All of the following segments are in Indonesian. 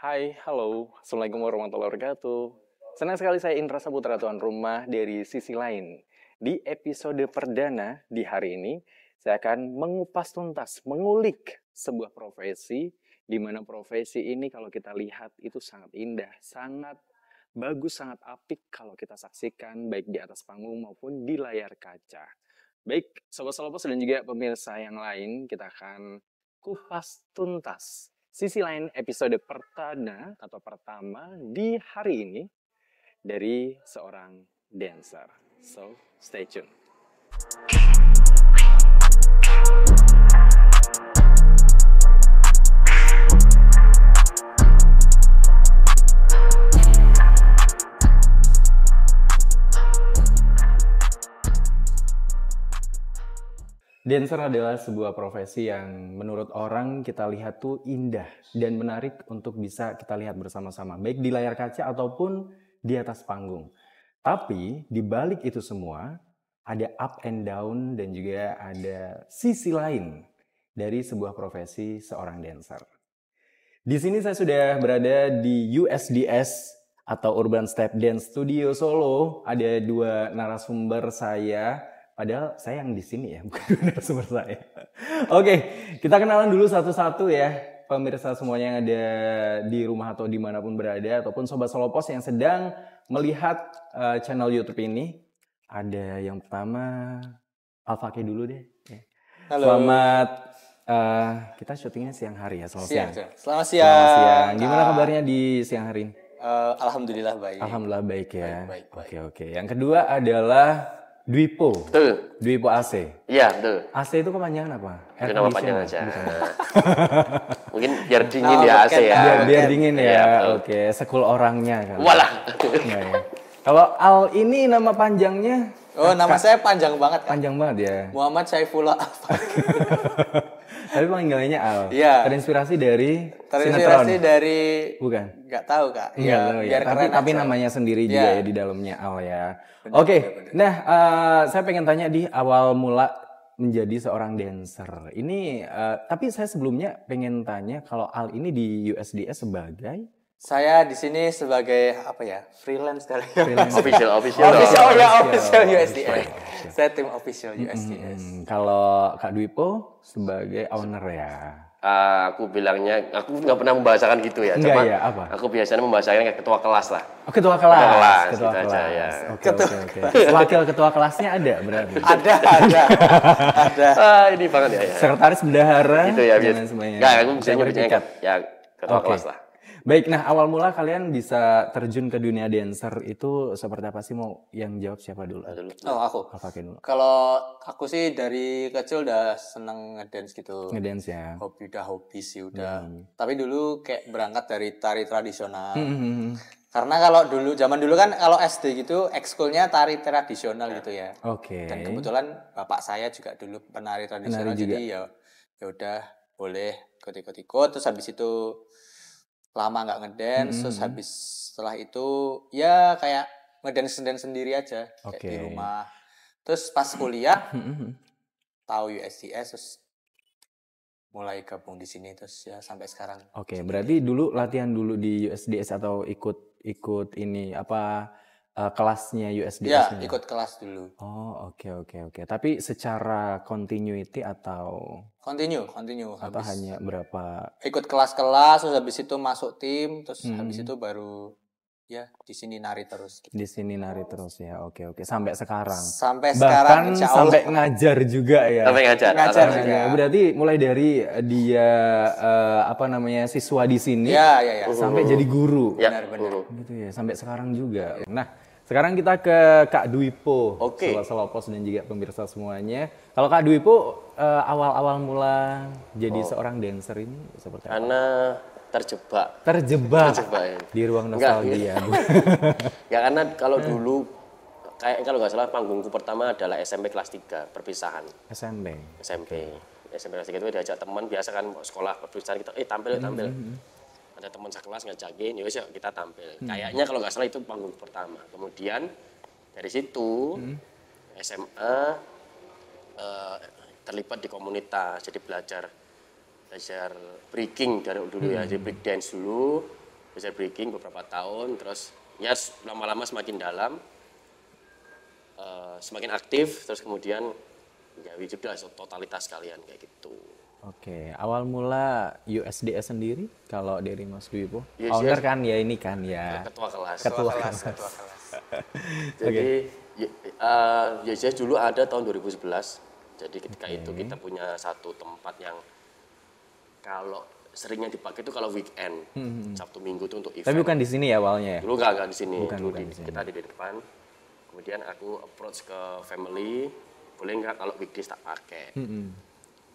Hai, halo. Assalamualaikum warahmatullahi wabarakatuh. Senang sekali saya Indra Saputra tuan rumah dari sisi lain. Di episode perdana di hari ini, saya akan mengupas tuntas, mengulik sebuah profesi di mana profesi ini kalau kita lihat itu sangat indah, sangat bagus, sangat apik kalau kita saksikan baik di atas panggung maupun di layar kaca. Baik, sobat sobat dan juga pemirsa yang lain, kita akan kupas tuntas sisi lain episode pertama atau pertama di hari ini dari seorang dancer. So, stay tuned. Dancer adalah sebuah profesi yang menurut orang kita lihat tuh indah dan menarik untuk bisa kita lihat bersama-sama, baik di layar kaca ataupun di atas panggung. Tapi di balik itu semua ada up and down dan juga ada sisi lain dari sebuah profesi seorang dancer. Di sini saya sudah berada di USDS atau Urban Step Dance Studio Solo. Ada dua narasumber saya Padahal saya yang di sini ya, bukan sumber saya. Oke, kita kenalan dulu satu-satu ya. Pemirsa semuanya yang ada di rumah atau dimanapun berada, ataupun Sobat Solopos yang sedang melihat uh, channel Youtube ini. Ada yang pertama, Alfaki dulu deh. Ya. Halo. Selamat, uh, kita syutingnya siang hari ya, selamat siang. siang. Selamat siang. Selamat siang. Gimana ah. kabarnya di siang hari Uh, Alhamdulillah baik. Alhamdulillah baik ya. Baik, baik, baik. Oke, oke. Yang kedua adalah Dwipo. Betul. Dwipo AC. Iya, betul. AC itu kepanjangan apa? Air nama panjang aja. Mungkin biar dingin oh, ya AC ya. Biar, biar dingin ya. ya Oke, okay. sekul orangnya kan. Walah. ya, Kalau Al ini nama panjangnya Oh, nama saya panjang banget kan? Panjang banget ya. Muhammad Saifullah Afak. Tapi panggilannya Al. Iya. Terinspirasi dari Terinspirasi sinetron. dari Bukan. Gak tahu, Kak. Iya, ya, tapi, tapi namanya sendiri ya. juga iya. ya di dalamnya Al ya. Oke. Okay. Nah, uh, saya pengen tanya di awal mula menjadi seorang dancer. Ini uh, tapi saya sebelumnya pengen tanya kalau Al ini di USDS sebagai saya di sini sebagai apa ya? Freelance kali. Ya. Freelance. official, official. Official, official, ya, official, official ya, Saya tim official USDS. Hmm, kalau Kak Dwipo sebagai owner ya. Uh, aku bilangnya aku nggak pernah membahasakan gitu ya. Enggak, Cuma ya, apa? aku biasanya membahasakan kayak ketua kelas lah. Oh, ketua kelas. Ketua kelas. Ketua gitu kelas. Aja, ya. Oke, ketua oke, oke. Wakil ketua kelasnya ada berarti. ada, ada. ada. Ah, ini banget ya, ya. Sekretaris bendahara. Itu ya, biasanya semuanya. Enggak, aku biasanya bertiket. Ya, ketua okay. kelas lah. Baik, nah awal mula kalian bisa terjun ke dunia dancer itu seperti apa sih? Mau yang jawab siapa dulu? dulu. Oh, aku. Apa dulu? Kalau aku sih dari kecil udah seneng ngedance gitu. Ngedance ya. Hobi udah hobi sih udah. Hmm. Tapi dulu kayak berangkat dari tari tradisional. Hmm. hmm, hmm. Karena kalau dulu zaman dulu kan kalau SD gitu ekskulnya tari tradisional gitu ya. Oke. Okay. Dan kebetulan bapak saya juga dulu penari tradisional Penari jadi ya ya udah boleh ikut-ikut-ikut terus habis itu lama nggak ngedance hmm. terus habis setelah itu ya kayak ngedance ngedance sendiri aja okay. di rumah terus pas kuliah hmm. tahu USDS terus mulai gabung di sini terus ya sampai sekarang oke okay, berarti gitu. dulu latihan dulu di USDS atau ikut ikut ini apa uh, kelasnya USD? Ya, ikut kelas dulu. Oh, oke okay, oke okay, oke. Okay. Tapi secara continuity atau continue, continue. Atau habis hanya berapa? Ikut kelas-kelas terus habis itu masuk tim, terus hmm. habis itu baru ya di sini nari terus gitu. di sini nari terus ya oke oke sampai sekarang sampai bahkan sekarang bahkan sampai ngajar juga ya sampai ngajar ngajar juga. Ya, berarti mulai dari dia uh, apa namanya siswa di sini ya, ya, ya. sampai jadi guru ya. benar benar gitu ya sampai sekarang juga nah sekarang kita ke Kak Dwipo, okay. Sobat Selopos dan juga pemirsa semuanya. Kalau Kak Dwipo eh, awal-awal mula jadi oh. seorang dancer ini seperti apa? Karena terjebak. Terjebak. Terjebak. Ya. Di ruang ya. nostalgia. ya karena kalau hmm. dulu kayak kalau nggak salah panggungku pertama adalah SMP kelas 3 perpisahan. SMP. SMP. Okay. SMP kelas 3 itu diajak teman biasa kan sekolah perpisahan kita gitu. eh tampil mm -hmm. tampil. Hmm, hmm ada teman sekelas ngajakin ya yuk kita tampil hmm. kayaknya kalau nggak salah itu panggung pertama kemudian dari situ hmm. SMA e, eh, terlibat di komunitas jadi belajar belajar breaking dari dulu hmm. ya jadi hmm. break dance dulu belajar breaking beberapa tahun terus ya lama-lama semakin dalam e, semakin aktif terus kemudian ya wujud totalitas kalian kayak gitu Oke, awal mula USDS sendiri kalau dari Mas Dwi Bu, yes, owner yes. kan ya ini kan ya. Ketua kelas. Ketua, ketua kelas. Ketua kelas. Jadi okay. Ya, eh, uh, dulu ada tahun 2011. Jadi ketika okay. itu kita punya satu tempat yang kalau seringnya dipakai itu kalau weekend, hmm. hmm, hmm. Sabtu Minggu itu untuk event. Tapi bukan di sini ya awalnya ya? Dulu enggak enggak di sini. Bukan, dulu bukan di, di sini. kita ada di depan. Kemudian aku approach ke family, boleh enggak kalau weekdays tak pakai. Hmm. hmm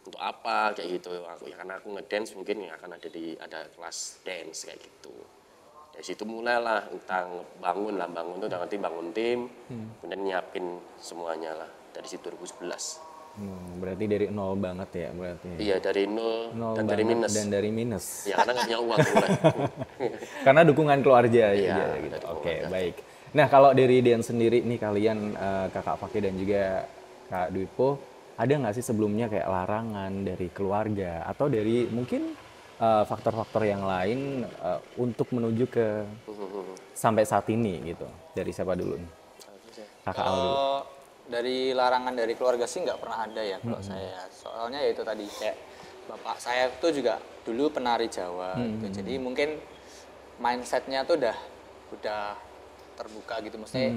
untuk apa kayak gitu aku ya karena aku ngedance mungkin ya akan ada di ada kelas dance kayak gitu dari situ mulailah tentang bangun lah bangun tuh nanti bangun tim hmm. kemudian nyiapin semuanya lah dari situ 2011 Hmm, berarti dari nol banget ya berarti. Ya? Iya dari nol, nol dan dari minus. Dan dari minus. Ya karena nggak punya uang. karena dukungan keluarga ya. Iya, gitu. Oke okay, baik. Nah kalau dari Dian sendiri nih kalian uh, kakak Fakih dan juga kak Dwipo ada nggak sih sebelumnya kayak larangan dari keluarga atau dari mungkin eh, faktor-faktor uh, yang lain uh, untuk menuju ke sampai saat ini gitu dari siapa dulu kakak dulu dari larangan dari keluarga sih nggak pernah ada ya kalau -hmm. saya soalnya ya itu tadi kayak bapak saya tuh juga dulu penari Jawa -hmm. gitu jadi mungkin mindsetnya tuh udah udah terbuka gitu maksudnya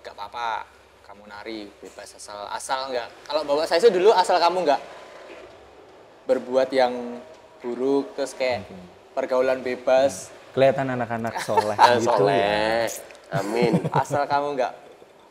nggak -hmm. apa-apa kamu nari bebas asal asal nggak kalau bawa saya itu dulu asal kamu nggak berbuat yang buruk terus kayak hmm. pergaulan bebas hmm. kelihatan anak-anak soleh gitu ya. soleh. ya amin asal kamu nggak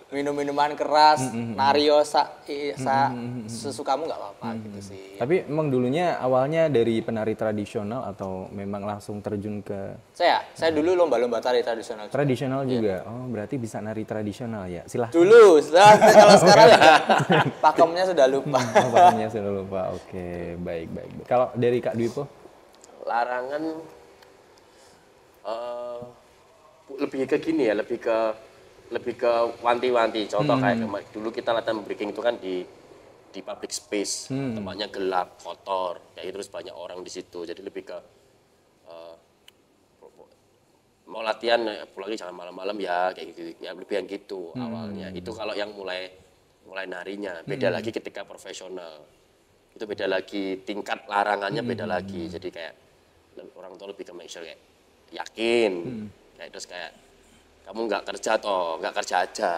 minum-minuman keras, mm -hmm. Nario mm-hmm. sa, i, mm-hmm, sa mm -hmm. sesukamu nggak apa-apa mm -hmm. gitu sih. Tapi emang dulunya awalnya dari penari tradisional atau memang langsung terjun ke Saya, saya dulu lomba-lomba tari tradisional. Tradisional iya. juga. Yeah. Oh, berarti bisa nari tradisional ya. Silahkan. Dulu, sekarang kalau sekarang ya, Pakemnya sudah lupa. oh, pakemnya sudah lupa. Oke, okay. baik, baik. baik. Kalau dari Kak Dwipo? Larangan uh, lebih ke gini ya, lebih ke lebih ke wanti-wanti contoh hmm. kayak dulu kita latihan breaking itu kan di di public space hmm. tempatnya gelap kotor kayak terus banyak orang di situ jadi lebih ke uh, mau latihan eh, pulang jangan malam-malam ya kayak gitu ya lebih yang gitu hmm. awalnya itu kalau yang mulai mulai narinya beda hmm. lagi ketika profesional itu beda lagi tingkat larangannya hmm. beda lagi jadi kayak orang tua lebih ke make sure kayak yakin hmm. kayak terus kayak kamu nggak kerja toh nggak kerja aja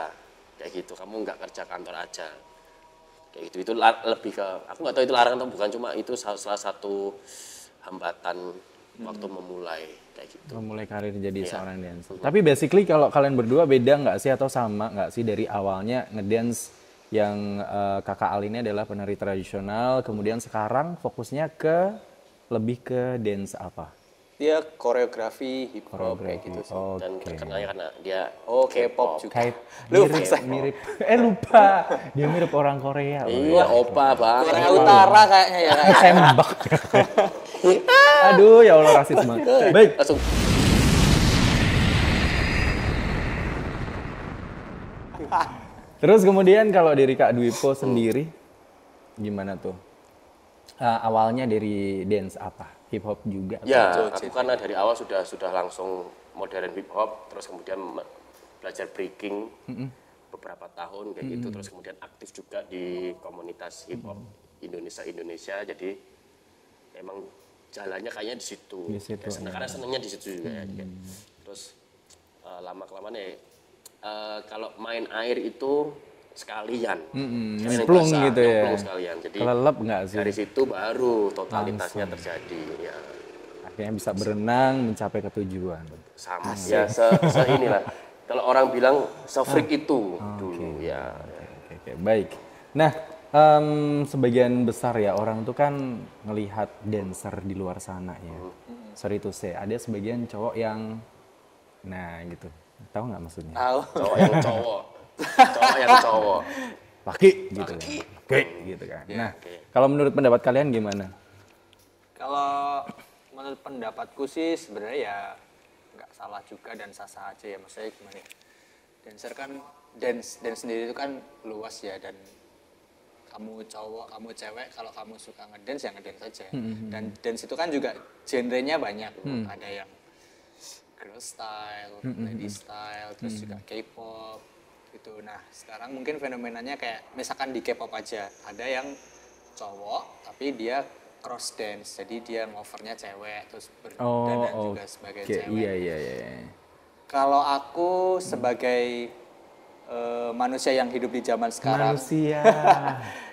kayak gitu kamu nggak kerja kantor aja kayak gitu itu lebih ke aku nggak tahu itu larangan atau bukan cuma itu salah satu hambatan hmm. waktu memulai kayak gitu memulai karir jadi ya. seorang dance tapi basically kalau kalian berdua beda nggak sih atau sama nggak sih dari awalnya ngedance yang uh, kakak ini adalah penari tradisional kemudian sekarang fokusnya ke lebih ke dance apa dia koreografi hip hop kayak gitu sih. Okay. Dan terkenalnya karena dia oh K-pop juga. Kayak lupa mirip, saya. mirip. Eh lupa. Dia mirip orang Korea. Iya, opa, gitu. Bang. Korea Utara kayaknya ya. Sembak. Aduh, ya Allah rasis banget. Baik. Langsung. Terus kemudian kalau dari Kak Dwipo sendiri gimana tuh? Uh, awalnya dari dance apa? hip hop juga. Ya, aku karena dari awal sudah sudah langsung modern hip hop, terus kemudian belajar breaking mm -hmm. beberapa tahun kayak mm -hmm. gitu, terus kemudian aktif juga di komunitas hip hop mm -hmm. Indonesia Indonesia. Jadi emang jalannya kayaknya di situ. Di situ. Ya, senang, Karena senangnya di situ juga. Mm -hmm. ya. Terus uh, lama kelamaan ya uh, kalau main air itu sekalian. Mm -hmm. Plung basah, gitu ya. Plung sekalian. Jadi kelelep nggak sih? Dari situ baru totalitasnya Langsung. terjadi. Ya. Akhirnya bisa berenang mencapai ketujuan. Sama Asik. ya se, se inilah. Kalau orang bilang sefrik ah. itu ah, okay. dulu ya. Oke, okay, okay, baik. Nah, um, sebagian besar ya orang tuh kan ngelihat dancer di luar sana ya. Hmm. Sorry to saya ada sebagian cowok yang nah gitu. Tahu nggak maksudnya? Tahu. Cowok yang cowok cowok yang cowok laki gitu kan. laki, laki gitu kan yeah, nah okay. kalau menurut pendapat kalian gimana kalau menurut pendapatku sih sebenarnya ya nggak salah juga dan sah sah aja ya maksudnya gimana ya dancer kan dance dance sendiri itu kan luas ya dan kamu cowok kamu cewek kalau kamu suka ngedance ya ngedance aja hmm. hmm dan hmm. dance itu kan juga genrenya banyak hmm. ada yang girl style, hmm. hmm lady style, terus hmm. juga K-pop, gitu. Nah sekarang mungkin fenomenanya kayak misalkan di K-pop aja ada yang cowok tapi dia cross dance jadi dia ngovernya cewek terus berdandan oh, juga sebagai iya, cewek. Iya iya iya. Kalau aku sebagai uh, manusia yang hidup di zaman sekarang. Manusia.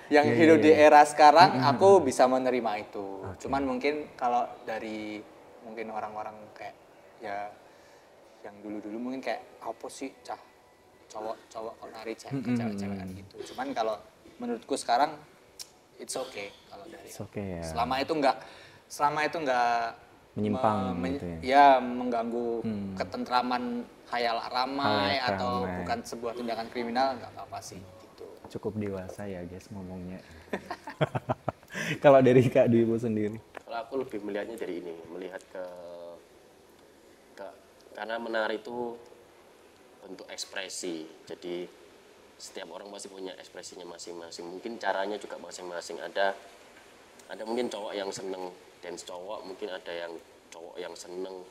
yang yeah, iya, hidup yeah, di iya. era sekarang mm-hmm. aku bisa menerima itu. Okay. Cuman mungkin kalau dari mungkin orang-orang kayak ya yang dulu-dulu mungkin kayak apa sih cah cowok-cowok kok lari cewek cewek-cewekan gitu. Cuman kalau menurutku sekarang it's okay kalau dari it's okay, ya. selama itu enggak selama itu enggak menyimpang me, gitu ya. ya mengganggu hmm. ketentraman khayal ramai hayal atau ramai. bukan sebuah tindakan kriminal nggak apa-apa sih gitu. Cukup dewasa ya guys ngomongnya. kalau dari Kak Dwi sendiri? Kalau aku lebih melihatnya dari ini, melihat ke, ke karena menari itu bentuk ekspresi. Jadi setiap orang pasti punya ekspresinya masing-masing. Mungkin caranya juga masing-masing. Ada ada mungkin cowok yang seneng dance cowok, mungkin ada yang cowok yang seneng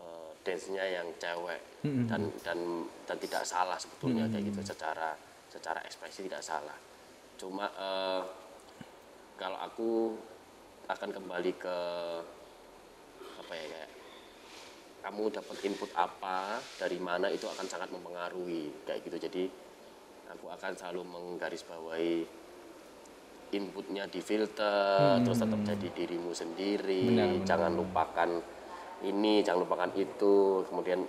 uh, dance-nya yang cewek mm-hmm. dan dan dan tidak salah sebetulnya mm-hmm. kayak gitu secara secara ekspresi tidak salah. Cuma uh, kalau aku akan kembali ke apa ya kayak kamu dapat input apa dari mana itu akan sangat mempengaruhi kayak gitu jadi aku akan selalu menggarisbawahi inputnya filter hmm. terus tetap jadi dirimu sendiri benar, benar. jangan lupakan ini jangan lupakan itu kemudian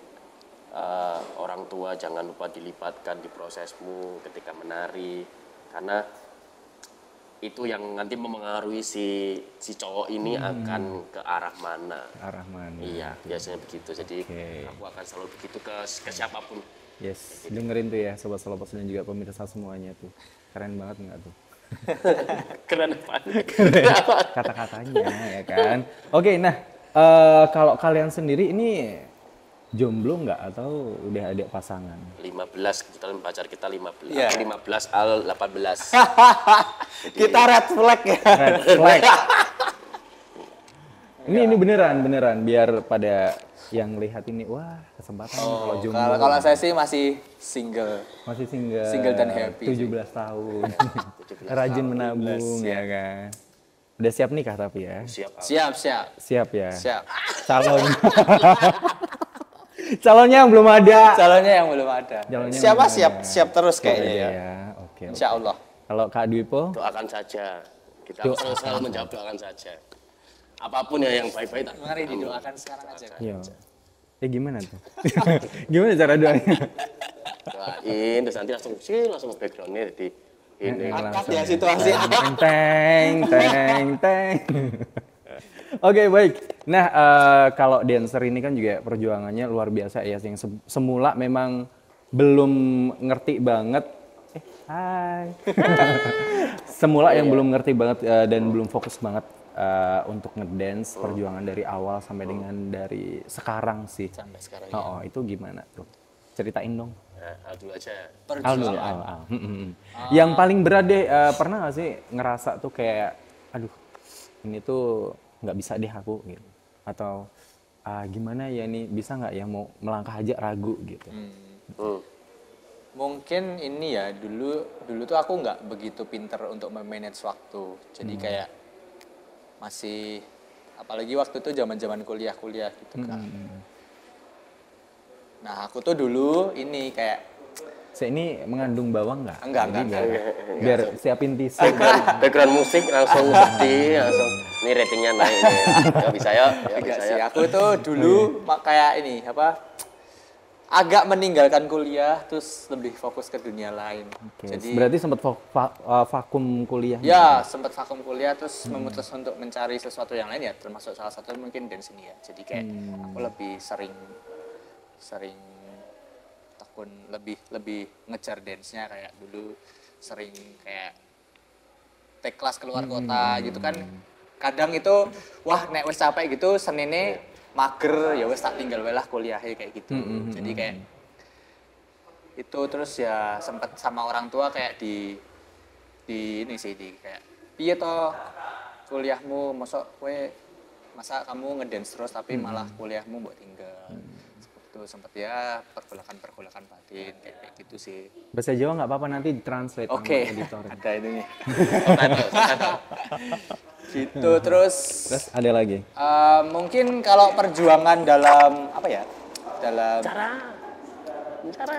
uh, orang tua jangan lupa dilipatkan di prosesmu ketika menari karena itu yang nanti mempengaruhi si si cowok ini hmm. akan ke arah mana. Ke arah mana. Iya, biasanya begitu. Jadi okay. aku akan selalu begitu ke ke siapapun. Yes, gitu. dengerin tuh ya sobat sobat dan juga pemirsa semuanya tuh. Keren banget nggak tuh? Keren apa? Kata-katanya ya kan. Oke, okay, nah uh, kalau kalian sendiri ini jomblo nggak atau udah ada pasangan? 15 kita pacar kita 15. Yeah. 15 al 18. Jadi, kita red flag ya. Red flag. ini ini beneran beneran biar pada yang lihat ini wah kesempatan oh, kalau jomblo. Kalau, kalau saya sih masih single. Masih single. Single dan happy. 17 sih. tahun. 17 Rajin tahun, menabung ya kan. Udah siap nikah tapi ya. Siap. Siap, siap. Siap ya. Siap. Calon. Calonnya yang belum ada. Calonnya yang belum ada. Calonnya Siapa belum siap ada. siap terus kayaknya ya. ya. Oke. Insya Allah. Kalau Kak Dwipo? Doakan saja. Kita Do selalu, selalu menjawab doakan saja. Apapun ya yang baik-baik. tak Mari didoakan sekarang aja. Iya. Ya gimana tuh? gimana cara doanya? Doain terus nanti langsung sih langsung backgroundnya jadi eh, ini. Eh, Angkat ya, ya situasi. apa? teng teng teng. Oke okay, baik. Nah uh, kalau dancer ini kan juga perjuangannya luar biasa ya. Yang se semula memang belum ngerti banget. Eh, hai. semula yang iya. belum ngerti banget uh, dan belum fokus banget uh, untuk ngedance perjuangan dari awal sampai dengan dari sekarang sih. Sampai sekarang. Iya. Oh, ya. oh itu gimana tuh? Ceritain dong. Eh, ya, aduh aja. Aduh, Al hmm, hmm, hmm. Yang paling berat deh, uh, pernah gak sih ngerasa tuh kayak, aduh, ini tuh nggak bisa deh aku gitu atau ah, gimana ya nih bisa nggak ya mau melangkah aja ragu gitu hmm. mungkin ini ya dulu dulu tuh aku nggak begitu pinter untuk memanage waktu jadi hmm. kayak masih apalagi waktu itu zaman zaman kuliah kuliah gitu kan hmm, hmm, hmm. nah aku tuh dulu ini kayak saya ini mengandung bawang nggak? Enggak, enggak, enggak, biar, enggak, biar enggak. siapin tisu. Background, background musik langsung seti langsung ini ratingnya naik. Ini. Ya bisa ya, bisa ya. Aku tuh dulu iya. kayak ini apa? agak meninggalkan kuliah terus lebih fokus ke dunia lain. Okay. Jadi berarti sempat eh, vakum kuliah? Ya, gitu. Ya? sempat vakum kuliah terus hmm. memutus untuk mencari sesuatu yang lain ya, termasuk salah satu mungkin dance ini ya. Jadi kayak hmm. aku lebih sering sering ataupun lebih lebih ngejar dance-nya kayak dulu sering kayak take kelas keluar hmm. kota gitu kan kadang itu wah nek wes capek gitu senine iya. mager ya wes tak tinggal welah kuliahnya kayak gitu hmm. hmm jadi hmm, kayak itu terus ya sempet sama orang tua kayak di di ini sih di kayak piye toh kuliahmu masuk kue masa kamu ngedance terus tapi malah kuliahmu buat tinggal gitu sempat ya pergolakan pergolakan batin kayak gitu sih bahasa Jawa nggak apa-apa nanti translate oke okay. editor ada nih gitu terus terus ada lagi uh, mungkin kalau perjuangan dalam apa ya dalam cara cara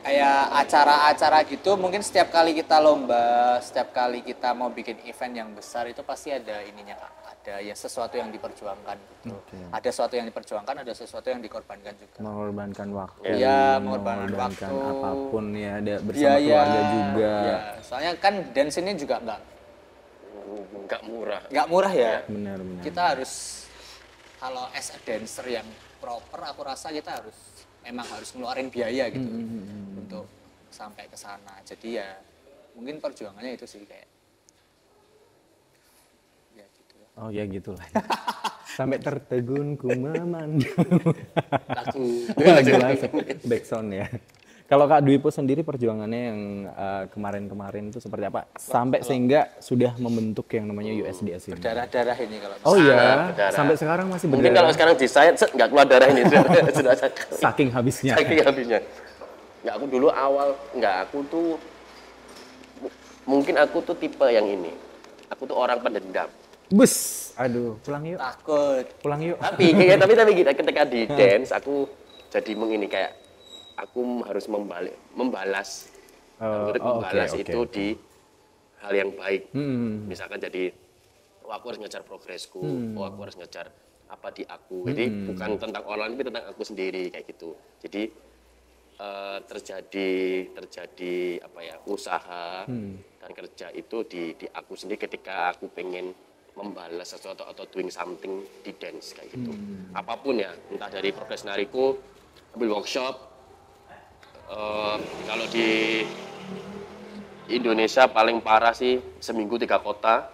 kayak acara-acara gitu mungkin setiap kali kita lomba setiap kali kita mau bikin event yang besar itu pasti ada ininya ada ya sesuatu yang diperjuangkan gitu okay. ada sesuatu yang diperjuangkan ada sesuatu yang dikorbankan juga mengorbankan waktu ya mengorbankan, mengorbankan waktu apapun ya ada bersama ya, keluarga juga ya. soalnya kan dance ini juga nggak nggak murah nggak murah ya iya. benar benar kita harus kalau as a dancer yang proper aku rasa kita harus emang harus ngeluarin biaya gitu mm -hmm, hmm, hmm untuk sampai ke sana jadi ya mungkin perjuangannya itu sih kayak ya gitu Lah. oh ya gitulah sampai tertegun ku memandang lagu lagu backsound ya kalau Kak Dwipo sendiri perjuangannya yang kemarin eh, kemarin-kemarin itu seperti apa? Sampai kalau, sehingga sudah membentuk yang namanya uh, USDS ini. Berdarah-darah ini kalau Oh iya, sampai sekarang masih berdarah. Mungkin kalau sekarang di saya nggak keluar darah ini. sudah, Saking habisnya. Saking habisnya nggak aku dulu awal nggak aku tuh mungkin aku tuh tipe yang ini aku tuh orang pendendam bus aduh pulang yuk takut pulang yuk tapi kayak gitu, tapi tapi kita gitu, ketika di dance aku jadi mengini kayak aku harus membalik membalas uh, oh, oh membalas okay, itu okay. di hal yang baik hmm, hmm, hmm. misalkan jadi oh aku harus ngejar progresku hmm. oh aku harus ngejar apa di aku hmm, jadi hmm. bukan tentang orang tapi tentang aku sendiri kayak gitu jadi uh, terjadi terjadi apa ya usaha hmm. dan kerja itu di di aku sendiri ketika aku pengen membalas sesuatu atau doing something di dance kayak gitu hmm. apapun ya entah dari progres nariku ambil workshop uh, kalau di Indonesia paling parah sih seminggu tiga kota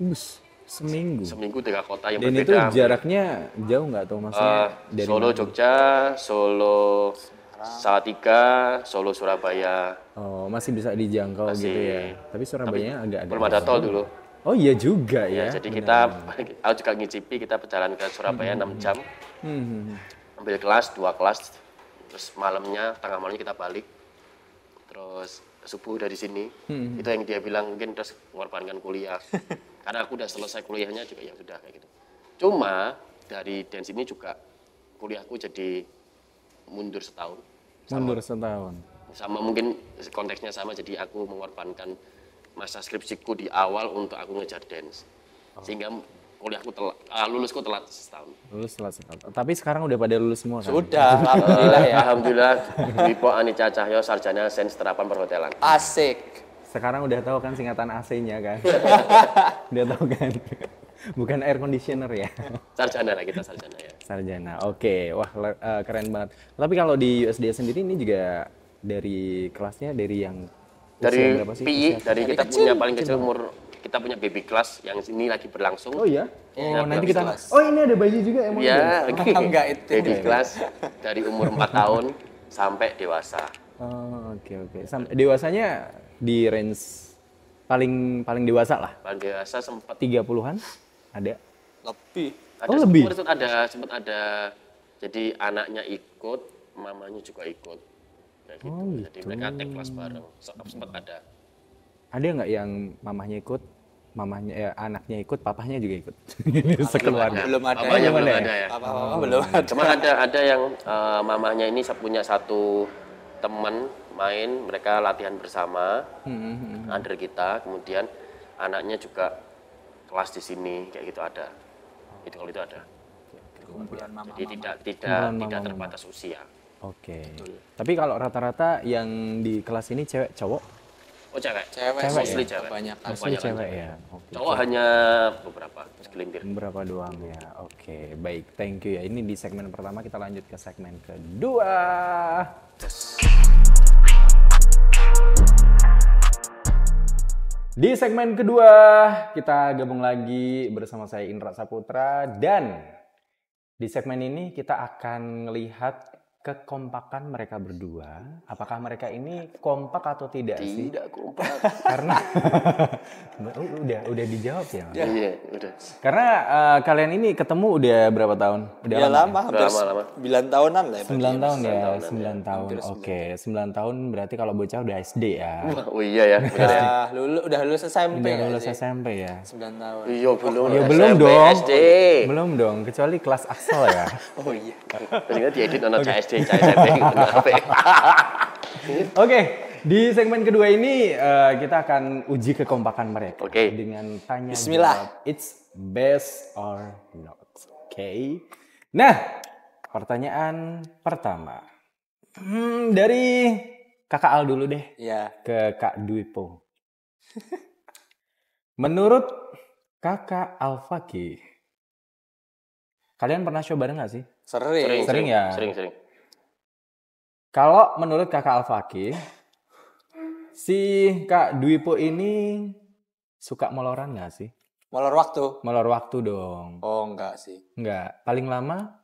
Bus, seminggu seminggu tiga kota yang Dan berbeda itu jaraknya jauh nggak tuh maksudnya uh, Solo Jogja Solo Salatiga, Solo, Surabaya. Oh, masih bisa dijangkau masih. gitu ya. Tapi Surabaya Tapi agak ada. Belum ada ya? tol dulu. Oh iya juga ya. ya jadi benar. kita, aku juga ngicipi kita berjalan ke Surabaya hmm. 6 jam. Hmm, hmm, hmm. Ambil kelas, dua kelas. Terus malamnya, tengah malamnya kita balik. Terus subuh dari sini. Hmm. hmm. Itu yang dia bilang mungkin terus mengorbankan kuliah. Karena aku udah selesai kuliahnya juga ya sudah kayak gitu. Cuma dari dance ini juga kuliahku jadi mundur setahun mundur setahun sama mungkin konteksnya sama jadi aku mengorbankan masa skripsiku di awal untuk aku ngejar dance oh. sehingga kuliahku telat uh, lulusku telat setahun lulus telat setahun tapi sekarang udah pada lulus semua kan? sudah alhamdulillah ya alhamdulillah Wipo Ani Cacahyo sarjana sains terapan perhotelan asik sekarang udah tahu kan singkatan AC-nya kan udah tahu kan bukan air conditioner ya sarjana lah kita sarjana ya sarjana. Oke, okay. wah uh, keren banget. Tapi kalau di USD sendiri ini juga dari kelasnya dari yang dari berapa sih? PI, dari kita kecil, punya paling kecil, umur kita punya baby class yang ini lagi berlangsung. Oh iya. Oh, nanti kita kelas. Oh, ini ada bayi juga emang. Iya, okay. enggak itu. Baby class dari umur 4 tahun sampai dewasa. Oh, oke okay, oke. Okay. dewasanya di range paling paling dewasa lah. Paling dewasa sempat 30-an ada. Lebih. Ada oh, lebih. sempat ada sempat ada jadi anaknya ikut, mamanya juga ikut. Kayak gitu. Oh, gitu. Jadi mereka take kelas bareng. Sempat ada. Ada nggak yang mamahnya ikut, mamahnya ya, eh, anaknya ikut, papahnya juga ikut. Sekeluarga. Belum ada. Papanya belum ada, ya. ya? Papa, oh, belum. Ada. Cuma ada ada yang uh, eh, mamahnya ini punya satu teman main, mereka latihan bersama, hmm, hmm, hmm, under kita, kemudian anaknya juga kelas di sini kayak gitu ada itu kalau itu ada. Kumpulan mama Jadi tidak tidak mama tidak terbatas mama. usia. Oke. Okay. Tapi kalau rata-rata yang di kelas ini cewek cowok? Oh cewek. Cewek. cewek mostly ya? cewek. Banyak. Mostly cewek, cewek ya. Okay. Cowok hanya beberapa sekelintir Beberapa doang ya. Oke, okay. baik. Thank you ya. Ini di segmen pertama kita lanjut ke segmen kedua. Yes. Di segmen kedua, kita gabung lagi bersama saya Indra Saputra dan di segmen ini kita akan melihat kekompakan mereka berdua, apakah mereka ini kompak atau tidak, tidak sih? Tidak kompak. Karena udah udah dijawab ya. Iya, iya, udah. Karena uh, kalian ini ketemu udah berapa tahun? Udah ya, lama, ya? hampir lama, 9 tahunan lah. 9 ya, ya, tahun ya, 9 tahun. Ya. tahun. Oke, okay. 9 tahun berarti kalau bocah udah SD ya. Oh iya ya. Udah ya. udah lulus SMP. Udah lulus ya, SMP ya. 9 tahun. Iya, belum. ya belum dong. SD. Belum dong, kecuali kelas asal ya. oh iya. Ternyata kan diedit anak okay. SD Oke, di segmen kedua ini uh, kita akan uji kekompakan mereka okay. dengan tanya Bismillah. Jawab, it's best or not. Oke. Okay. Nah, pertanyaan pertama. Hmm, dari Kakak Al dulu deh. Iya. Ke Kak Dwipo. Menurut Kakak Alfaki, kalian pernah coba bareng gak sih? Sering. Sering, sering ya. Sering, sering. Kalau menurut Kakak Alfaki, si Kak Dwipo ini suka moloran nggak sih? Molor waktu? Molor waktu dong. Oh enggak sih. Enggak. Paling lama?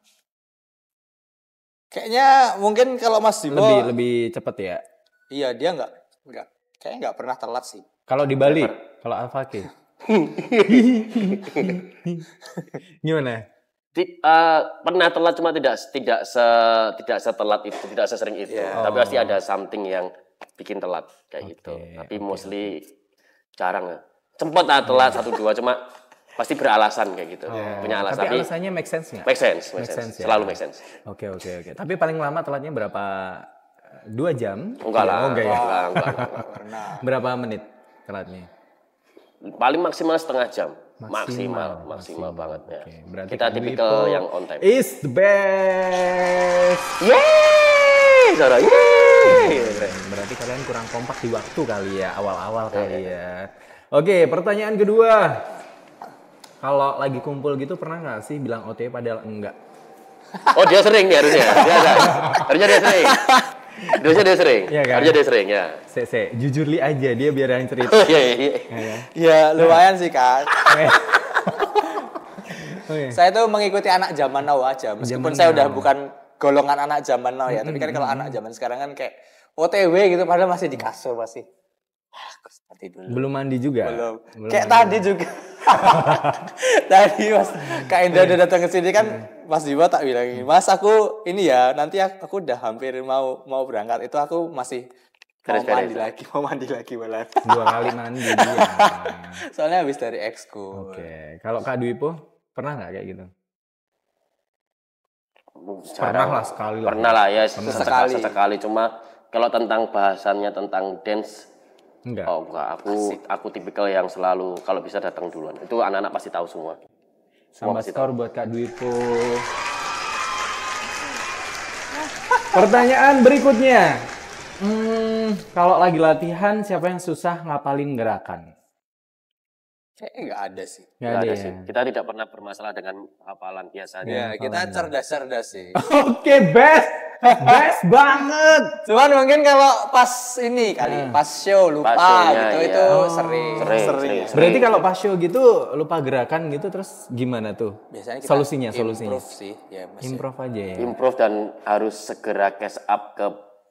Kayaknya mungkin kalau Mas Dimo lebih lebih cepet ya. Iya dia enggak enggak kayaknya enggak pernah telat sih. Kalau di Bali, kalau Alfaki. Gimana? di, uh, pernah telat cuma tidak tidak se tidak setelat itu tidak sesering itu yeah. tapi pasti oh. ada something yang bikin telat kayak okay, gitu tapi okay. mostly jarang cepat lah telat iya. satu dua cuma pasti beralasan kayak gitu yeah. punya alasan tapi, tapi alasannya make sense nggak make sense make, make sense, sense ya? selalu make sense oke oke oke tapi paling lama telatnya berapa eh, dua jam enggak iya, lah oh, ya? enggak enggak, enggak, enggak. berapa menit telatnya paling maksimal setengah jam. Maksimal, maksimal, maksimal, banget ya. Okay. kita tipikal yang on time. Is the best. Yeay, Zara. Yeay. Berarti kalian kurang kompak di waktu kali ya, awal-awal iya, kali iya. ya. Oke, pertanyaan kedua. Kalau lagi kumpul gitu pernah nggak sih bilang OT padahal enggak? Oh dia sering nih harusnya. Dia Harusnya dia sering. Dosa dia sering. Iya kan? Harusnya dia sering ya. Se se, jujur li aja dia biar yang cerita. Oh, iya iya. Iya, iya kan? ya, lumayan sih kak. Oh, iya. Saya tuh mengikuti anak zaman now aja, meskipun saya udah bukan golongan anak zaman now ya, tapi kan kalau anak zaman sekarang kan kayak OTW gitu padahal masih di kasur masih. Ah, aku seperti dulu. Belum mandi juga. Belum. Belum kayak mandi. tadi juga. tadi Mas Kak Indra iya. udah datang ke sini kan Mas Dima tak bilang ini, Mas aku ini ya nanti aku udah hampir mau mau berangkat itu aku masih Terus mau mandi lagi, mau mandi lagi malah. Dua kali mandi dia. Soalnya habis dari exku. Oke, okay. kalau Kak Dwi po pernah nggak kayak gitu? Pernah lah sekali lah. Pernah lah ya, pernah. sesekali. Sesekali cuma kalau tentang bahasannya tentang dance Enggak. Oh aku Asik. aku tipikal yang selalu kalau bisa datang duluan. Itu anak-anak pasti tahu semua. Sama skor buat Kak Dwi Dwipo. Pertanyaan berikutnya. Hmm, kalau lagi latihan, siapa yang susah ngapalin gerakan? Kayaknya nggak ada sih. Nggak ada, ada ya. sih. Kita tidak pernah bermasalah dengan hafalan biasanya. Ya, kita cerdas-cerdas sih. Oke, okay, best. Eh, best banget. Cuman mungkin kalau pas ini kali, hmm. pas show lupa Pas gitu iya. itu Oh. sering. Sering, sering, sering. Berarti kalau pas show gitu lupa gerakan gitu terus gimana tuh? Biasanya kita solusinya, solusinya. improve sih. Ya, masih. Improv aja ya. improve dan harus segera catch up ke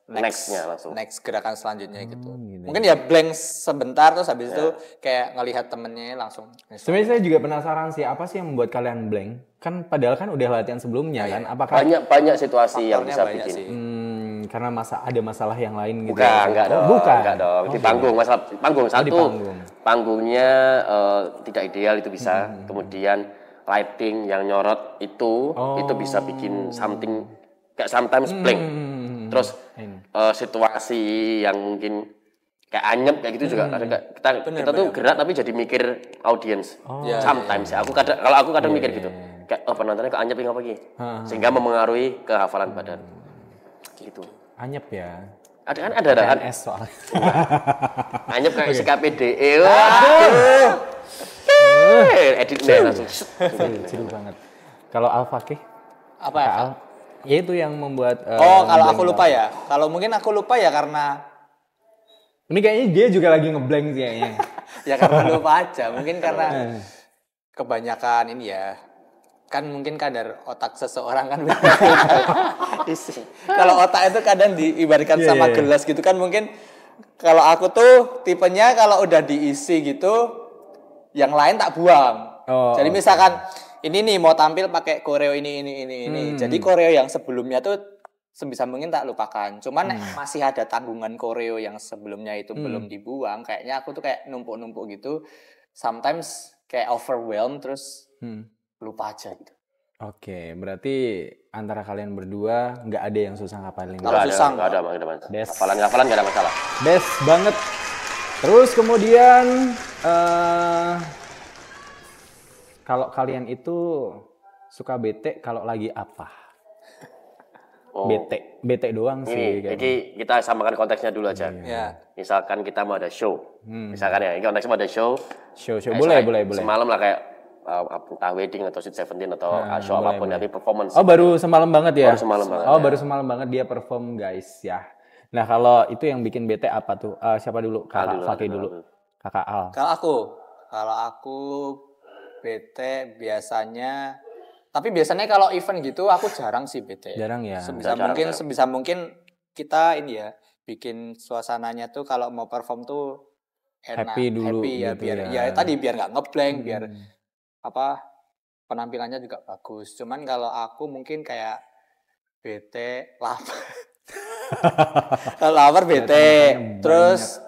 next nextnya langsung next gerakan selanjutnya gitu. hmm, gitu gini. mungkin ya blank sebentar terus habis yeah. itu iya. kayak ngelihat temennya langsung sebenarnya saya juga penasaran sih apa sih yang membuat kalian blank kan padahal kan udah latihan sebelumnya yeah. kan apakah banyak banyak situasi yang bisa bikin Hmm, karena masa ada masalah yang lain gitu bukan enggak dong bukan enggak dong oh, di panggung iya. masalah panggung oh, satu oh, di panggung. panggungnya uh, tidak ideal itu bisa hmm, hmm, hmm. kemudian lighting yang nyorot itu oh. itu bisa bikin oh. something kayak sometimes blank hmm. hmm terus uh, situasi yang mungkin kayak anyep kayak gitu juga hmm. kadang kita bener, kita bener, tuh gerak tapi jadi mikir audience oh, yeah, sometimes yeah, ya aku ya. kadang kalau aku kadang yeah, mikir iya, gitu iya, iya. kayak oh penontonnya kok anyep apa gitu sehingga memengaruhi kehafalan hmm. badan gitu anyep ya ada kan ada ada kan? PNS soalnya anyep kayak okay. si KPDE waduh eh, edit langsung banget kalau Alfa ke apa ya? ya itu yang membuat uh, oh kalau aku lupa ya kalau mungkin aku lupa ya karena ini kayaknya dia juga lagi ngeblank sih kayaknya ya karena lupa aja mungkin karena eh. kebanyakan ini ya kan mungkin kadar otak seseorang kan isi kalau otak itu kadang diibaratkan yeah, sama yeah. Iya. gelas gitu kan mungkin kalau aku tuh tipenya kalau udah diisi gitu yang lain tak buang oh, jadi misalkan ini nih mau tampil pakai koreo ini ini ini ini. Hmm. Jadi koreo yang sebelumnya tuh sebisa mungkin tak lupakan. Cuman hmm. masih ada tanggungan koreo yang sebelumnya itu hmm. belum dibuang. Kayaknya aku tuh kayak numpuk-numpuk gitu. Sometimes kayak overwhelmed terus hmm. lupa aja gitu. Oke, berarti antara kalian berdua nggak ada yang susah ngapalin. Kalau susah nggak ada, nggak ada masalah. Des. Ngapalan ngapalan gak ada masalah. Best banget. Terus kemudian uh, kalau kalian itu suka bete kalau lagi apa? Oh. Bete, bete doang hmm, Ini, sih. Kayaknya. Jadi kita samakan konteksnya dulu aja. Iya. Yeah. Misalkan kita mau ada show, hmm. misalkan ya, ini konteksnya mau ada show. Show, show, boleh, boleh, boleh. Semalam lah kayak uh, entah wedding atau sweet seventeen atau nah, show boleh, apapun tapi performance. Oh baru semalam banget ya? Baru semalam banget. Oh ya. baru semalam banget dia perform guys ya. Nah kalau itu yang bikin bete apa tuh? Uh, siapa dulu? Kakak Fakih dulu. Kakak Al. Kalau aku, kalau aku bete biasanya tapi biasanya kalau event gitu aku jarang sih bete. Jarang ya. Sebisa jarang, mungkin jarang. sebisa mungkin kita ini ya bikin suasananya tuh kalau mau perform tuh enak, happy dulu happy ya gitu biar ya. ya tadi biar nggak ngeblank, hmm. biar apa penampilannya juga bagus. Cuman kalau aku mungkin kayak bete lapar. lapar bete. Terus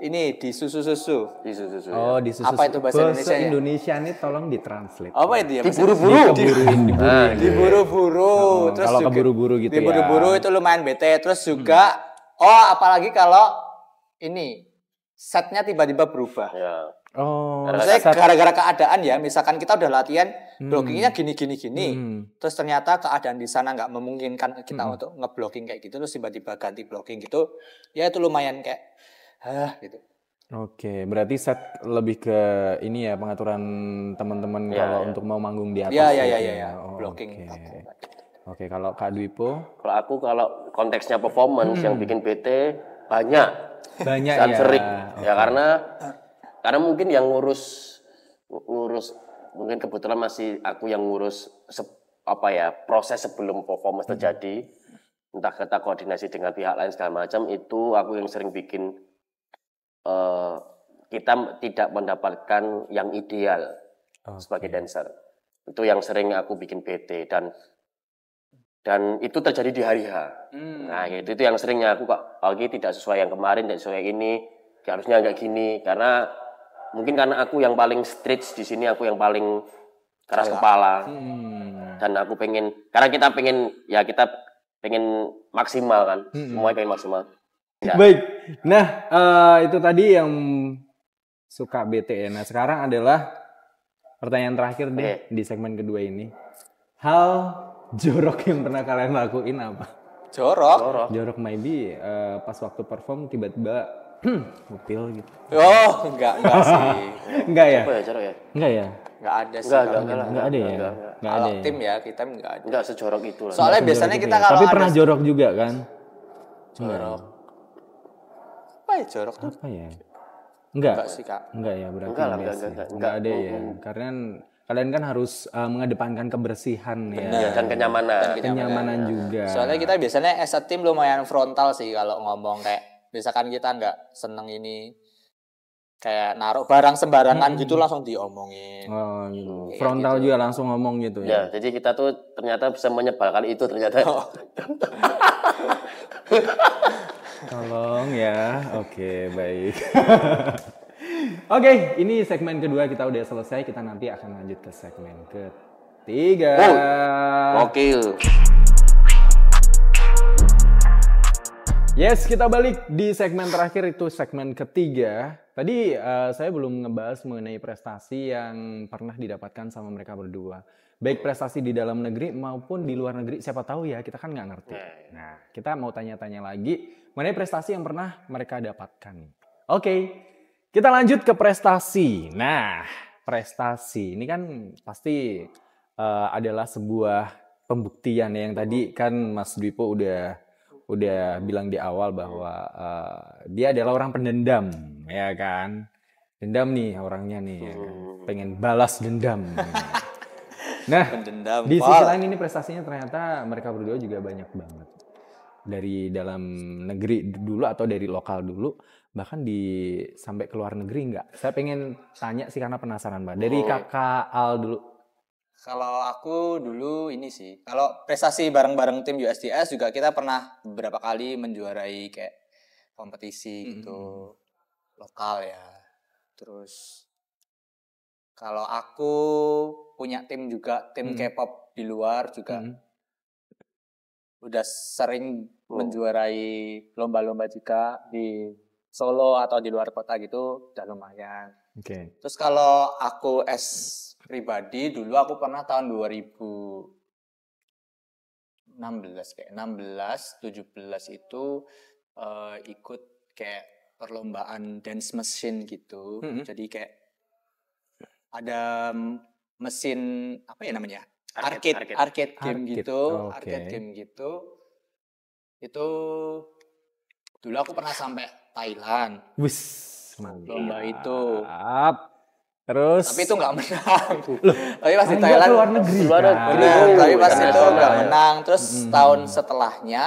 ini di susu-susu. Di susu-susu. Oh, iya. di susu. Apa itu bahasa, Indonesia? Bahasa ya? Indonesia ini tolong ditranslate. Apa itu ya? Diburu-buru. Ah, diburu-buru. di buru buru. terus kalau keburu-buru gitu diburu -buru ya. buru itu lumayan bete. Terus hmm. juga oh, apalagi kalau ini setnya tiba-tiba berubah. Iya. Oh, saya gara-gara keadaan ya, misalkan kita udah latihan hmm. blockingnya gini gini gini, hmm. terus ternyata keadaan di sana nggak memungkinkan kita hmm. untuk ngeblocking kayak gitu, terus tiba-tiba ganti blocking gitu, ya itu lumayan kayak hah gitu. Oke, berarti set lebih ke ini ya pengaturan teman-teman ya, kalau ya. untuk mau manggung di ya, atas. Iya iya iya ya, Ya. Oh, Blocking. Oke. Okay. Oke, okay, kalau Kak Dwipo? Kalau aku kalau konteksnya performance hmm. yang bikin PT banyak. Banyak ya. Serik. Okay. Ya karena karena mungkin yang ngurus ngurus mungkin kebetulan masih aku yang ngurus se, apa ya proses sebelum performance hmm. terjadi entah kita koordinasi dengan pihak lain segala macam itu aku yang sering bikin uh, kita tidak mendapatkan yang ideal okay. sebagai dancer. Itu yang sering aku bikin PT dan dan itu terjadi di hari H. Hmm. Nah, itu itu yang seringnya aku kok pagi tidak sesuai yang kemarin, dan sesuai ini, harusnya agak gini karena mungkin karena aku yang paling stretch di sini, aku yang paling keras Caya. kepala. Hmm. Dan aku pengen karena kita pengen ya kita pengen maksimal kan, hmm. semuanya pengen maksimal. Ya. Baik, Nah, uh, itu tadi yang suka BTN Nah, sekarang adalah pertanyaan terakhir deh okay. di segmen kedua ini. Hal jorok yang pernah kalian lakuin apa? Jorok? Jorok, jorok maybe uh, pas waktu perform tiba-tiba ngupil gitu. Oh, enggak, enggak sih. enggak ya? Apa ya jorok ya? Enggak ya? Enggak ada sih. Enggak, enggak, gitu. enggak, enggak ada ya? Enggak, ada ya? tim ya, kita enggak ada. Enggak sejorok itu lah. Soalnya biasanya kita ya. kalau Tapi pernah jorok juga kan? Jorok apa ya jorok tuh? Apa ya? Enggak. Enggak sih, Kak. Enggak ya, berarti enggak, enggak, enggak, enggak, enggak ada ya. Karena kan kalian kan harus uh, mengedepankan kebersihan ya dan kenyamanan. dan kenyamanan kenyamanan juga soalnya kita biasanya as a team lumayan frontal sih kalau ngomong kayak misalkan kita enggak seneng ini kayak naruh barang sembarangan hmm. gitu langsung diomongin oh gitu, iya, gitu. frontal gitu. juga langsung ngomong gitu ya. ya jadi kita tuh ternyata bisa menyebalkan itu ternyata oh. Tolong ya. Oke, okay, baik. Oke, okay, ini segmen kedua kita udah selesai. Kita nanti akan lanjut ke segmen ketiga. Oke. Yes, kita balik di segmen terakhir itu segmen ketiga. Tadi uh, saya belum ngebahas mengenai prestasi yang pernah didapatkan sama mereka berdua. Baik prestasi di dalam negeri maupun di luar negeri, siapa tahu ya kita kan nggak ngerti. Iya, iya. Nah, kita mau tanya-tanya lagi mengenai prestasi yang pernah mereka dapatkan. Oke, kita lanjut ke prestasi. Nah, prestasi ini kan pasti uh, adalah sebuah pembuktian ya. yang tadi kan Mas Dwipo udah udah bilang di awal bahwa uh, dia adalah orang pendendam, ya kan? Dendam nih orangnya nih, ya kan? hmm. pengen balas dendam. Nah, pendendam, di sisi lain ini prestasinya ternyata mereka berdua juga banyak banget dari dalam negeri dulu atau dari lokal dulu bahkan di sampai ke luar negeri enggak saya pengen tanya sih karena penasaran mbak dari oh. kakak Al dulu kalau aku dulu ini sih kalau prestasi bareng-bareng tim USDS juga kita pernah beberapa kali menjuarai kayak kompetisi mm -hmm. gitu hmm. lokal ya terus kalau aku punya tim juga tim mm -hmm. K-pop di luar juga mm -hmm, hmm udah sering oh. menjuarai lomba-lomba juga di Solo atau di luar kota gitu udah lumayan. Oke. Okay. Terus kalau aku es pribadi dulu aku pernah tahun 2016 kayak 16 17 itu uh, ikut kayak perlombaan dance machine gitu. Mm -hmm. Jadi kayak ada mesin apa ya namanya? arcade arcade, arcade game arcade. gitu, okay. arcade game gitu. Itu dulu aku pernah sampai Thailand. Wis, lomba itu. Terus Tapi itu nggak menang. Loh, tapi pasti Thailand luar negeri. Nah, luar negeri. Nah, tapi pasti itu nggak menang. Terus hmm. tahun setelahnya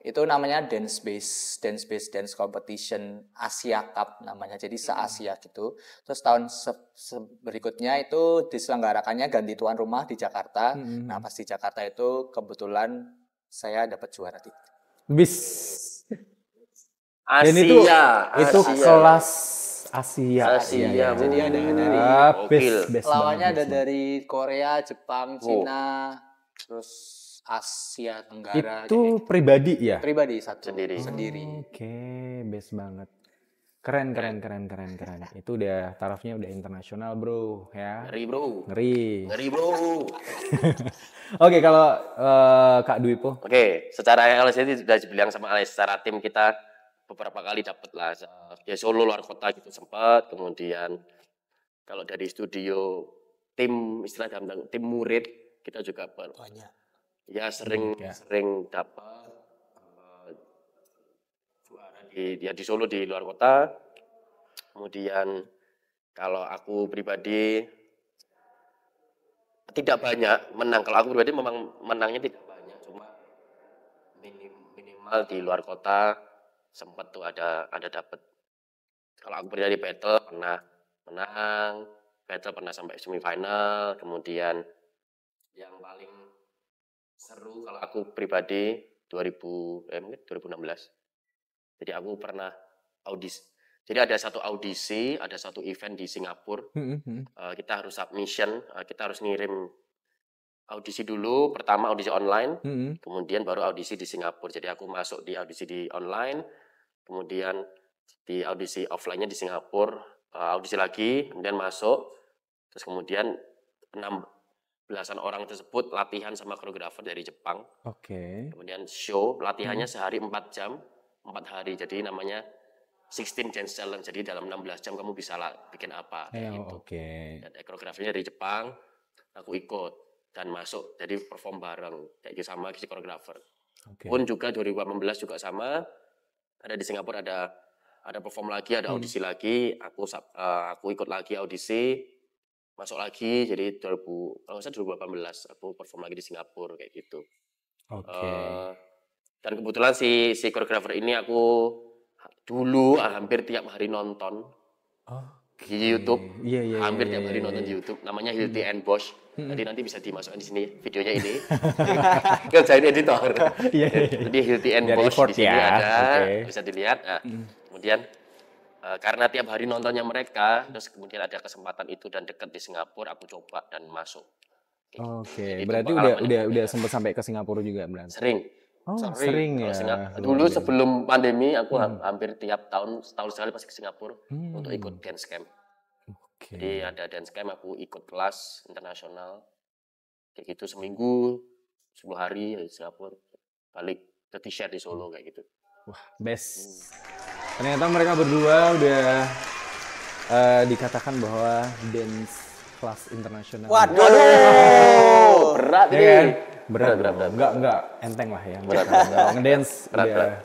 itu namanya dance base dance base dance competition Asia Cup namanya jadi se Asia gitu terus tahun se -se berikutnya itu diselenggarakannya ganti tuan rumah di Jakarta hmm. nah pas di Jakarta itu kebetulan saya dapat juara di bis Asia, itu Asia. itu kelas Asia. Asia. Asia. Ya. Jadi ada dari dari Korea, Jepang, oh. Cina, terus Asia Tenggara. Itu kayak. Gitu. pribadi ya? Pribadi satu sendiri. Sendiri. Oke, okay. best banget. Keren, keren, keren, keren, keren. Itu udah tarafnya udah internasional, bro, ya. Ngeri, bro. Ngeri. Ngeri, bro. Oke, kalau uh, Kak Dwi po. Oke, okay. secara yang Alex sudah dibilang sama Alex, secara tim kita beberapa kali dapat lah. Ya Solo luar kota gitu sempat, kemudian kalau dari studio tim istilah dalam tim murid kita juga banyak ya iya, sering ya. sering dapat eh, juara di ya di Solo di luar kota kemudian kalau aku pribadi tidak banyak menang kalau aku pribadi memang menangnya tidak banyak cuma minim, minimal di luar kota sempat tuh ada ada dapat kalau aku pribadi battle pernah menang battle pernah sampai semifinal kemudian yang paling seru kalau aku pribadi 2000 eh mungkin 2016. Jadi aku pernah audis. Jadi ada satu audisi, ada satu event di Singapura. uh, kita harus submission, uh, kita harus ngirim audisi dulu. Pertama audisi online, kemudian baru audisi di Singapura. Jadi aku masuk di audisi di online, kemudian di audisi offline-nya di Singapura, uh, audisi lagi, kemudian masuk, terus kemudian enam belasan orang tersebut latihan sama koreografer dari Jepang. Oke. Okay. Kemudian show, latihannya hmm. sehari 4 jam, 4 hari. Jadi namanya 16 Dance Challenge. Jadi dalam 16 jam kamu bisa lah bikin apa ya, gitu. Oke. Okay. Dan koreografinya dari Jepang, aku ikut dan masuk. Jadi perform bareng kayak gitu sama si koreografer. Okay. Pun juga 2018 juga sama. Ada di Singapura ada ada perform lagi, ada hmm. audisi hmm. lagi. Aku uh, aku ikut lagi audisi masuk lagi jadi 2000 kalau saya 2018 aku perform lagi di Singapura kayak gitu. Oke. Okay. Uh, eh, dan kebetulan si si choreographer ini aku dulu hampir tiap hari nonton okay. di YouTube. Yeah, yeah, iya, hampir yeah, tiap hari iya, nonton iya. di YouTube. Namanya Hilti and Bosch. Jadi nanti bisa dimasukkan di sini videonya ini. kan saya editor. Jadi Hilti and Bosch di sini ya. ada okay. bisa dilihat. Nah, hmm. Kemudian e, karena tiap hari nontonnya mereka terus kemudian ada kesempatan itu dan dekat di Singapura aku coba dan masuk oke okay. berarti udah udah udah sempat sampai ke Singapura juga berarti sering Oh, sering, sering ya. Singapura. Dulu Luar sebelum pandemi aku hmm. hampir tiap tahun setahun sekali pasti ke Singapura hmm. untuk ikut hmm. dance camp. Okay. Jadi ada dance camp aku ikut kelas internasional kayak gitu seminggu 10 hari di Singapura balik ke t-shirt di Solo hmm. kayak gitu. Wah, best. Hmm ternyata mereka berdua udah uh, dikatakan bahwa dance kelas internasional. Waduh, Waduh. berat ya kan? Berat, berat, berat, berat. Enggak, enggak enteng lah ya. Berat, berat, Ngedance berat, udah iya. berat.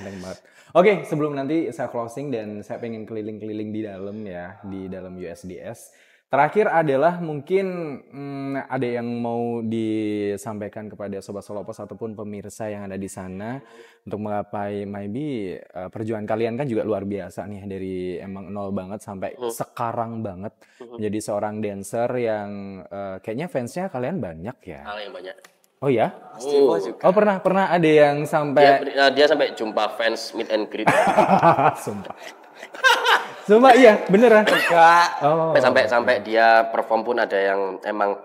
enteng banget. Oke, okay, sebelum nanti saya closing dan saya pengen keliling-keliling di dalam ya, di dalam USDS. Terakhir adalah mungkin hmm, ada yang mau disampaikan kepada sobat Solopos ataupun pemirsa yang ada di sana untuk mengapai, maybe uh, perjuangan kalian kan juga luar biasa nih dari emang nol banget sampai hmm. sekarang banget hmm. menjadi seorang dancer yang uh, kayaknya fansnya kalian banyak ya. Kalian banyak. Oh ya? Oh, oh pernah pernah ada yang sampai dia, dia sampai jumpa fans meet and greet. Sumpah. Sumpah iya, beneran. Enggak. Oh. Sampai sampai dia perform pun ada yang emang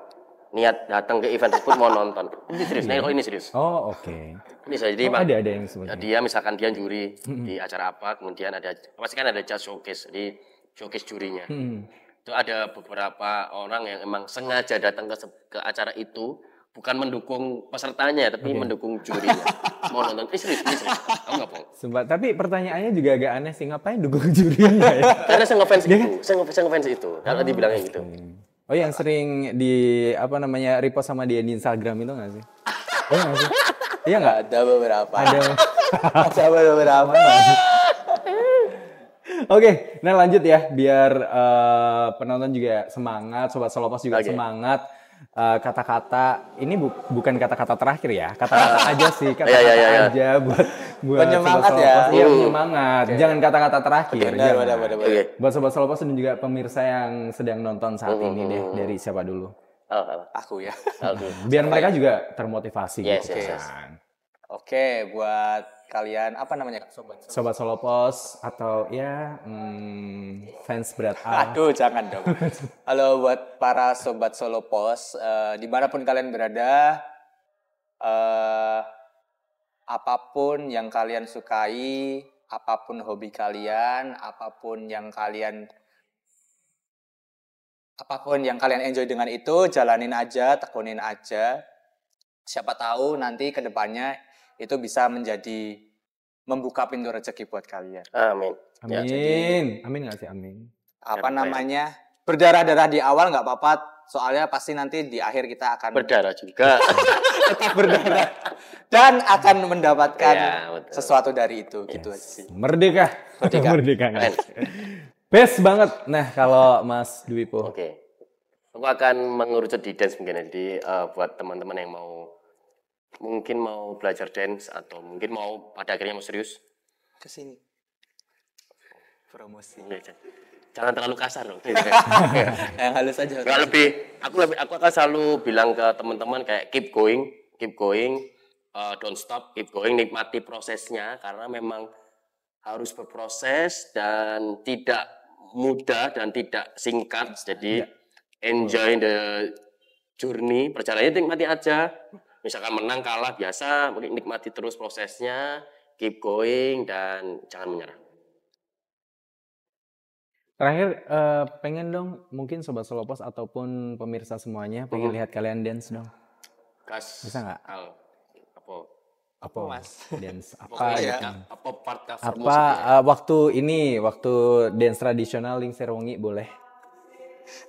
niat datang ke event tersebut mau nonton. Ini serius, nah, ini serius. Oh, oke. Okay. Ini saya jadi oh, ada ada yang sebenarnya. Dia misalkan dia juri di acara apa, kemudian ada pasti kan ada judge showcase, di showcase jurinya. Mm-hmm. Itu ada beberapa orang yang emang sengaja datang ke ke acara itu bukan mendukung pesertanya tapi okay. mendukung juri Mau nonton eh, serius, serius. Kamu Sumpah, tapi pertanyaannya juga agak aneh sih ngapain dukung juri ya? Karena saya ngefans iya itu, kan? saya ngefans, saya ngefans itu. Karena oh, ah, dibilangnya gitu. Oh, yang sering di apa namanya repost sama dia di Instagram itu nggak sih? Oh, nggak sih? Iya nggak? Ada beberapa. Ada. Ada beberapa. Oke, nah lanjut ya biar uh, penonton juga semangat, sobat Solopas juga okay. semangat. Eh, kata-kata uh, ini bu bukan kata-kata terakhir ya kata-kata aja sih iya, iya, kata-kata yeah, yeah, yeah, aja buat buat penyemangat ya pos, yang penyemangat uh. okay. jangan kata-kata terakhir okay, benar, benar, benar, okay. buat sobat solopos dan juga pemirsa yang sedang nonton saat mm ini uh, deh dari siapa dulu oh, aku ya biar mereka juga termotivasi yes, gitu yes, yes. Kan. oke okay, buat kalian apa namanya sobat sobat, sobat pos atau ya hmm, fans berat A. aduh jangan dong halo buat para sobat solo uh, eh, dimanapun kalian berada uh, apapun yang kalian sukai apapun hobi kalian apapun yang kalian apapun yang kalian enjoy dengan itu jalanin aja tekunin aja siapa tahu nanti kedepannya itu bisa menjadi membuka pintu rezeki buat kalian. Amin. Amin. Ya, jadi, amin nggak sih amin. Apa ya, namanya berdarah-darah di awal nggak apa-apa. Soalnya pasti nanti di akhir kita akan berdarah juga. Tetap berdarah dan akan mendapatkan ya, sesuatu dari itu yes. gitu sih. Merdeka. Merdeka. Merdeka. Best banget. Nah kalau Mas Dwi Oke. Okay. Aku akan mengerucut di dance mungkin. Jadi uh, eh, buat teman-teman yang mau mungkin mau belajar dance atau mungkin mau pada akhirnya mau serius ke sini promosi iya, jangan terlalu kasar dong iya. yang halus aja nggak lebih aku lebih aku akan selalu bilang ke teman-teman kayak keep going keep going uh, don't stop keep going nikmati prosesnya karena memang harus berproses dan tidak mudah dan tidak singkat jadi iya. enjoy the journey perjalanannya nikmati aja misalkan menang kalah biasa, nikmati terus prosesnya, keep going dan jangan menyerah. Terakhir uh, pengen dong mungkin sobat Solopos ataupun pemirsa semuanya pengen hmm. lihat kalian dance dong. Kas. Bisa nggak? Apa? Apa mas? Dance apa? ya, apa part Apa uh, waktu ini waktu dance tradisional Ling boleh?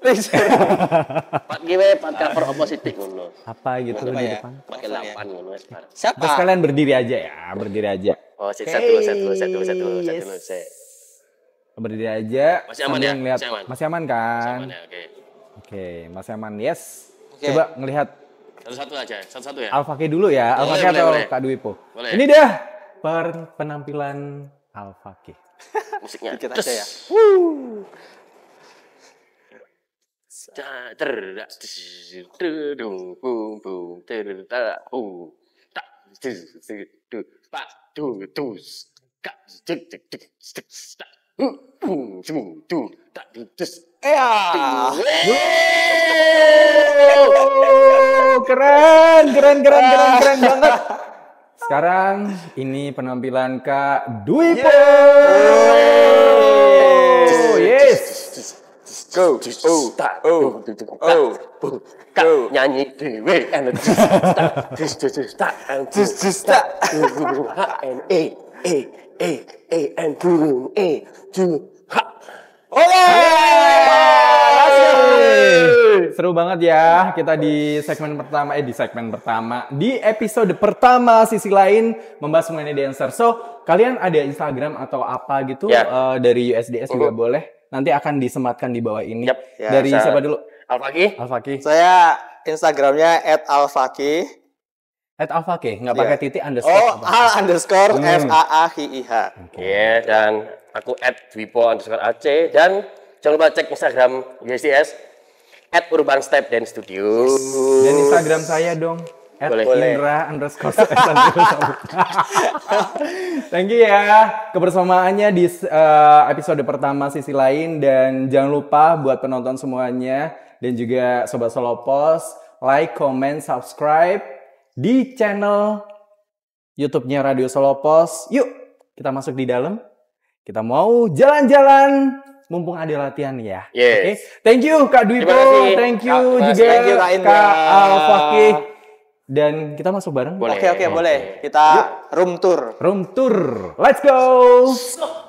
Empat gimana empat cover opposite dulu. Apa gitu di ya. depan? Pakai delapan dulu. Eh, Siapa? Terus kalian berdiri aja ya, berdiri aja. Oh, satu, satu, satu, satu, satu, satu, Berdiri aja. Masih aman ya? Masih aman. Masih aman kan? Masih aman ya, oke. Okay. Oke, okay, Aman, yes. Okay. Coba ngelihat. Satu-satu aja, satu-satu ya. Alfaki dulu ya, boleh, Alfaki atau boleh. Kak Dwipo. Boleh. Ini dah per penampilan Alfaki. Musiknya. Dikit aja ya keren keren keren keren keren banget sekarang ini penampilan Kak Dwi iya. Pun go oh oh oh go nyanyi dewe energi just just tak just just tak and a a a a and turun a to ha Oke, seru banget ya kita di segmen pertama eh di segmen pertama di episode pertama sisi lain membahas mengenai dancer. So kalian ada Instagram atau apa gitu yeah. Ya. uh, dari USDS juga boleh nanti akan disematkan di bawah ini. Yep. Ya, Dari saya, siapa dulu? Alfaki. Alfaki. Saya Instagramnya @alfaki. At Alfaki, nggak iya. pakai titik underscore. Oh, apa? Al ah, underscore hmm. F A A H I H. Oke, okay. yeah, dan aku at Dwipo underscore AC dan jangan lupa cek Instagram USDS at Urban Step dan Studio. Yes. Dan Instagram saya dong. At boleh. Indra underscore Thank you ya kebersamaannya di uh, episode pertama sisi lain dan jangan lupa buat penonton semuanya dan juga sobat Solo Solopos like, comment, subscribe di channel YouTube-nya Radio Solo Solopos. Yuk kita masuk di dalam. Kita mau jalan-jalan mumpung ada latihan ya. Yes. Oke. Okay? Thank you Kak Dwi Thank you Kak, juga Kak, Kak eh, Al dan kita masuk bareng. Boleh. Oke, oke, boleh. Kita room tour. Room tour. Let's go. Snow.